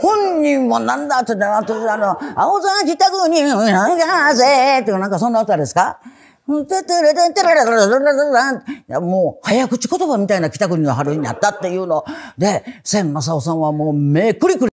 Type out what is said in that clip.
本人もなんだって言って、あの、青空自宅に何がぜっていうなんかそんな歌ですかててれてんてれれもう早口言葉みたいな北国の春になったっていうので、千正夫さんはもうめくりくり